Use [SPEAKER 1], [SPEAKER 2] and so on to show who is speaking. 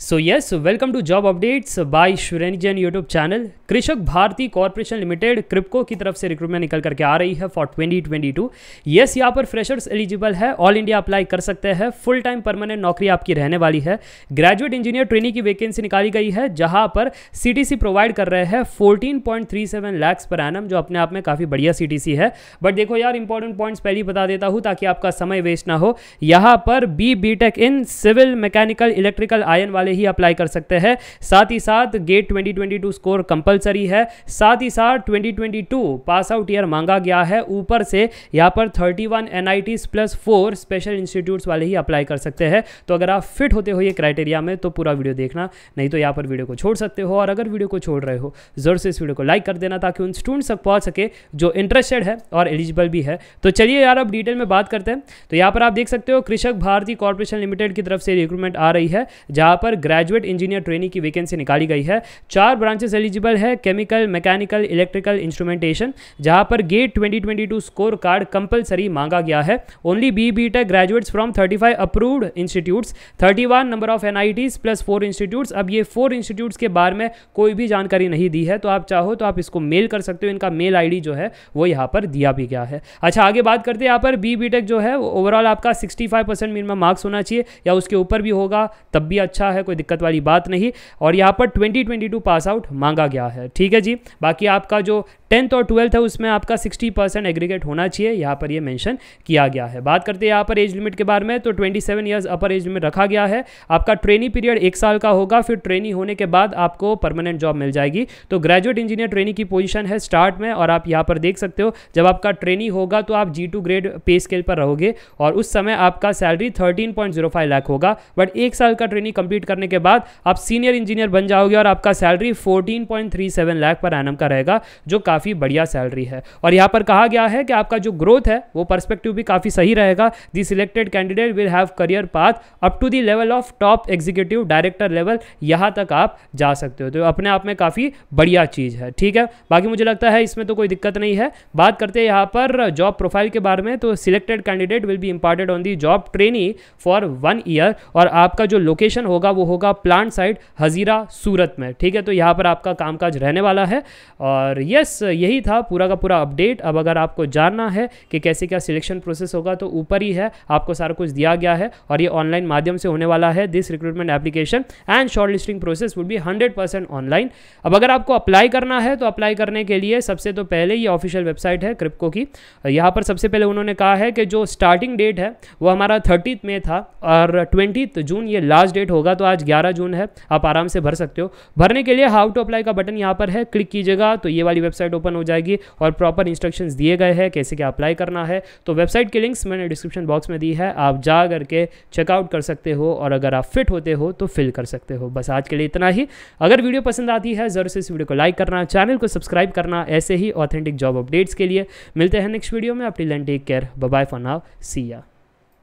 [SPEAKER 1] so yes welcome to job updates by Shureni Jain YouTube channel Krishak Bharati corporation limited क्रिप्को की तरफ से recruitment निकल करके आ रही है फॉर 2022 यस यहाँ पर फ्रेशर्स एलिजिबल है ऑल इंडिया अप्लाई कर सकते हैं फुल टाइम परमानेंट नौकरी आपकी रहने वाली है ग्रेजुएट इंजीनियर ट्रेनिंग की वैकेंसी निकाली गई है जहाँ पर सी प्रोवाइड कर रहे हैं फोर्टीन लैक्स पर एनम जो अपने आप में काफ़ी बढ़िया सी है बट देखो यार इंपॉर्टेंट पॉइंट्स पहले ही बता देता हूँ ताकि आपका समय वेस्ट ना हो यहाँ पर B B in civil mechanical electrical आयन वाले वाले ही अप्लाई कर सकते हैं साथ ही साथ गेट 2022 स्कोर कंपलसरी है साथ ही साथ 2022 पास आउट ईयर मांगा गया है ऊपर से यहाँ पर 31 one N plus four special institutes वाले ही अप्लाई कर सकते हैं तो अगर आप फिट होते हो ये क्राइटेरिया में तो पूरा वीडियो देखना नहीं तो यहाँ पर वीडियो को छोड़ सकते हो और अगर वीडियो को छोड़ रहे हो जोर से इस वीडियो को लाइक कर देना ताकि उन स्टूडेंट्स तक पहुँच सके जो इंटरेस्टेड है और एलिजिबल भी है तो चलिए यार अब डिटेल में बात करते हैं तो यहाँ पर आप देख सकते हो कृषक भारती कॉर्पोरेशन लिमिटेड की तरफ से रिक्रूटमेंट आ रही है जहाँ पर पर ग्रेजुएट इंजीनियर ट्रेनिंग की वैकेंसी निकाली गई है चार ब्रांचेस एलिजिबल है केमिकल मैकेनिकल इलेक्ट्रिकल इंस्ट्रूमेंटेशन जहां पर गेट 2022 स्कोर कार्ड कंपलसरी मांगा गया है only B B tech graduates from 35 approved institutes 31 number of N plus four institutes अब ये फोर इंस्टीट्यूट्स के बारे में कोई भी जानकारी नहीं दी है तो आप चाहो तो आप इसको मेल कर सकते हो इनका मेल आई जो है वो यहाँ पर दिया भी गया है अच्छा आगे बात करते हैं यहाँ पर बी बी जो है ओवरऑल आपका सिक्सटी मिनिमम मार्क्स होना चाहिए या उसके ऊपर भी होगा तब भी अच्छा है है कोई दिक्कत वाली बात नहीं और यहाँ पर 2022 पास आउट मांगा गया है ठीक है जी बाकी आपका जो टेंथ और ट्वेल्थ है उसमें आपका 60 परसेंट एग्रीगेट होना चाहिए यहाँ पर ये मेंशन किया गया है बात करते हैं यहाँ पर एज लिमिट के बारे में तो 27 seven years upper age limit रखा गया है आपका ट्रेनिंग पीरियड एक साल का होगा फिर ट्रेनिंग होने के बाद आपको परमानेंट जॉब मिल जाएगी तो ग्रेजुएट इंजीनियर ट्रेनिंग की पोजिशन है स्टार्ट में और आप यहाँ पर देख सकते हो जब आपका ट्रेनिंग होगा तो आप जी ग्रेड पे स्केल पर रहोगे और उस समय आपका सैलरी थर्टीन लाख होगा बट एक साल का ट्रेनिंग कंप्लीट करने के बाद आप सीनियर इंजीनियर बन जाओगे और आपका सैलरी 14.37 लाख पर एनम का रहेगा जो काफ़ी बढ़िया सैलरी है और यहाँ पर कहा गया है कि आपका जो ग्रोथ है वो परस्पेक्टिव भी काफ़ी सही रहेगा the selected candidate will have career path up to the level of top executive director level यहाँ तक आप जा सकते हो तो अपने आप में काफ़ी बढ़िया चीज़ है ठीक है बाकी मुझे लगता है इसमें तो कोई दिक्कत नहीं है बात करते हैं यहाँ पर जॉब प्रोफाइल के बारे में तो selected candidate will be imported on the job training for one year और आपका जो लोकेशन होगा वो होगा प्लांट साइड हजीरा सूरत में ठीक है तो यहाँ पर आपका कामकाज रहने वाला है और यस यही था पूरा का पूरा अपडेट अब अगर आपको जानना है कि कैसे क्या सिलेक्शन प्रोसेस होगा तो ऊपर ही है आपको सारा कुछ दिया गया है और ये ऑनलाइन माध्यम से होने वाला है this recruitment application and short listing process would be hundred online अब अगर आपको अप्लाई करना है तो अप्लाई करने के लिए सबसे तो पहले ये ऑफिशियल वेबसाइट है क्रिप्को की यहाँ पर सबसे पहले उन्होंने कहा है कि जो स्टार्टिंग डेट है वो हमारा थर्टीथ मे था और ट्वेंटी जून ये लास्ट डेट होगा तो आज आज 11 जून है आप आराम से भर सकते हो भरने के लिए हाउ टू अप्लाई का बटन यहाँ पर है क्लिक कीजिएगा तो ये वाली वेबसाइट ओपन हो जाएगी और प्रॉपर इंस्ट्रक्शन दिए गए हैं कैसे क्या अप्लाई करना है तो वेबसाइट के लिंक्स मैंने डिस्क्रिप्शन बॉक्स में दी है आप जा करके चेकआउट कर सकते हो और अगर आप फिट होते हो तो फिल कर सकते हो बस आज के लिए इतना ही अगर वीडियो पसंद आती है ज़रूर से इस वीडियो को लाइक करना चैनल को सब्सक्राइब करना ऐसे ही ऑथेंटिक जॉब अपडेट्स के लिए मिलते हैं नेक्स्ट वीडियो में अपनी लैंड take care bye for now या